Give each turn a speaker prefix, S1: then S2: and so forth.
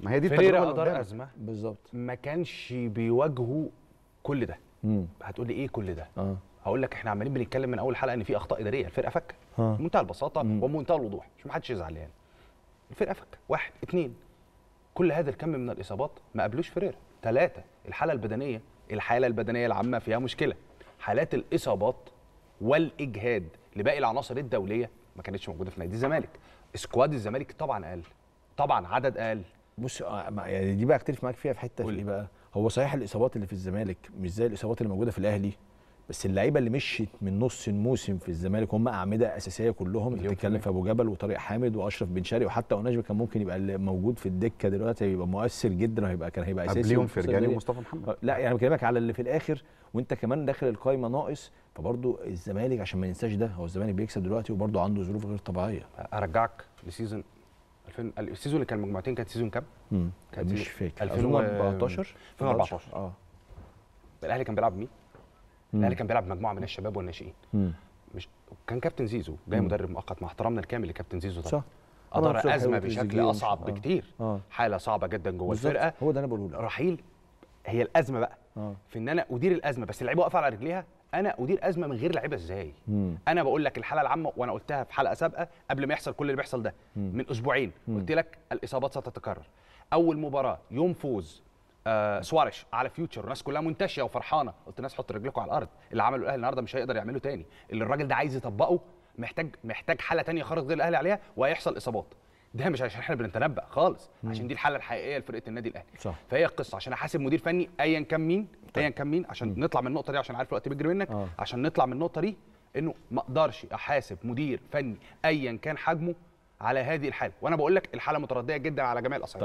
S1: ما هي دي التجربه اللي قدام ازمه بالظبط ما كانش بيواجهوا كل ده هتقولي ايه كل ده آه. هقول لك احنا عمالين بنتكلم من اول حلقه ان في اخطاء اداريه الفرقه فكه آه. بمنتهى البساطه وبمنتهى الوضوح مش محدش يزعل يعني الفرقه فكه واحد اثنين كل هذا الكم من الاصابات ما قابلوش فيريرا ثلاثه الحاله البدنيه الحاله البدنيه العامه فيها مشكله حالات الاصابات والاجهاد لباقي العناصر الدوليه ما كانتش موجوده في نادي الزمالك سكواد الزمالك طبعا اقل
S2: طبعا عدد اقل بص آه، يعني دي بقى اختلف معاك فيها في حته في بقى؟ هو صحيح الاصابات اللي في الزمالك مش زي الاصابات اللي موجوده في الاهلي بس اللعيبه اللي مشيت من نص الموسم في الزمالك هم اعمده اساسيه كلهم اللي بتتكلم في ابو جبل وطارق حامد واشرف بن شرقي وحتى اوناجبه كان ممكن يبقى اللي موجود في الدكه دلوقتي هيبقى مؤثر جدا وهيبقى كان هيبقى اساسي قبليهم فرجاني ومصطفى محمد آه، لا يعني بكلمك على اللي في الاخر وانت كمان داخل القايمه ناقص فبرضه الزمالك عشان ما ننساش ده هو الزمالك بيكسب دلوقتي وبرضه عنده ظروف غير طبيعيه ارجعك لسيزون 2000 السيزون اللي كان مجموعتين كانت سيزون كام؟
S1: كانت مش فاكر 2014 2014 اه الاهلي كان بيلعب مين؟ الاهلي كان بيلعب مجموعه من الشباب والناشئين مش كان كابتن زيزو جاي مدرب مؤقت مع احترامنا الكامل لكابتن زيزو طبعا صح ادار ازمه بشكل اصعب آه. بكتير آه. حاله صعبه جدا جوه الفرقه هو ده انا بقوله رحيل هي الازمه بقى آه. في ان انا ادير الازمه بس اللعيبه واقفه على رجليها انا ادير ازمه من غير لعيبه ازاي انا بقول لك الحاله العامه وانا قلتها في حلقه سابقه قبل ما يحصل كل اللي بيحصل ده مم. من اسبوعين مم. قلت لك الاصابات ستتكرر اول مباراه يوم فوز آه سوارش على فيوتشر والناس كلها منتشيه وفرحانه قلت الناس حط رجلكم على الارض اللي عمله الاهلي النهارده مش هيقدر يعمله تاني اللي الراجل ده عايز يطبقه محتاج محتاج حاله تانية خارج غير الاهلي عليها وهيحصل اصابات ده مش عشان احنا بنتنبأ خالص مم. عشان دي الحاله الحقيقيه لفرقه النادي الاهلي فهي القصه عشان احاسب مدير فني ايا كان مين ايا كان مين عشان م. نطلع من النقطه دي عشان عارف الوقت بيجري منك آه. عشان نطلع من النقطه دي انه ما اقدرش احاسب مدير فني ايا كان حجمه على هذه الحاله وانا بقول لك الحاله مترديه جدا على جميع الاصعده